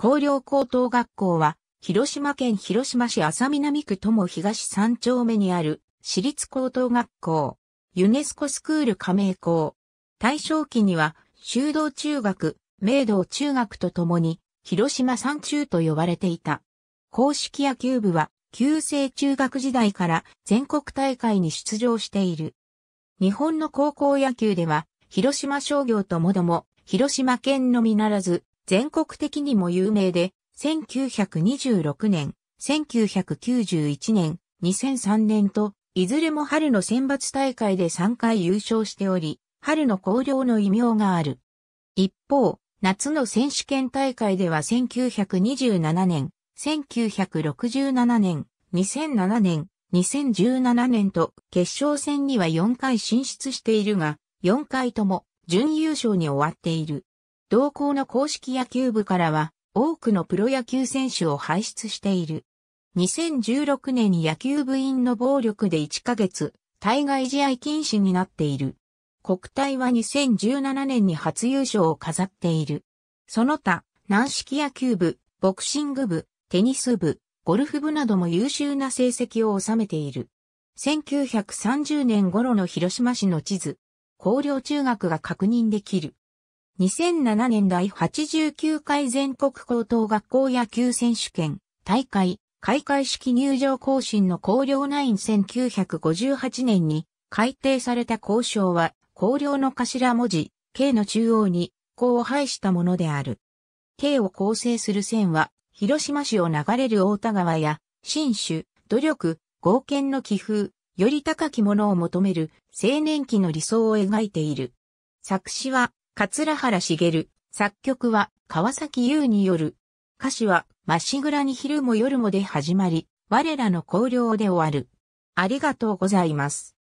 広陵高等学校は、広島県広島市浅南区友東3丁目にある私立高等学校、ユネスコスクール加盟校。大正期には、修道中学、明道中学とともに、広島三中と呼ばれていた。公式野球部は、旧制中学時代から全国大会に出場している。日本の高校野球では、広島商業ともども、広島県のみならず、全国的にも有名で、1926年、1991年、2003年と、いずれも春の選抜大会で3回優勝しており、春の高陵の異名がある。一方、夏の選手権大会では1927年、1967年、2007年、2017年と決勝戦には4回進出しているが、4回とも準優勝に終わっている。同校の公式野球部からは多くのプロ野球選手を輩出している。2016年に野球部員の暴力で1ヶ月、対外試合禁止になっている。国体は2017年に初優勝を飾っている。その他、軟式野球部、ボクシング部、テニス部、ゴルフ部なども優秀な成績を収めている。1930年頃の広島市の地図、高陵中学が確認できる。2007年第89回全国高等学校野球選手権大会開会式入場行進の高陵ナイン1958年に改定された交渉は高陵の頭文字 K の中央に高を配したものである。K を構成する線は広島市を流れる大田川や新種、努力、合憲の寄付、より高きものを求める青年期の理想を描いている。作詞は桂原茂、作曲は川崎優による。歌詞は、ましぐらに昼も夜もで始まり、我らの香料で終わる。ありがとうございます。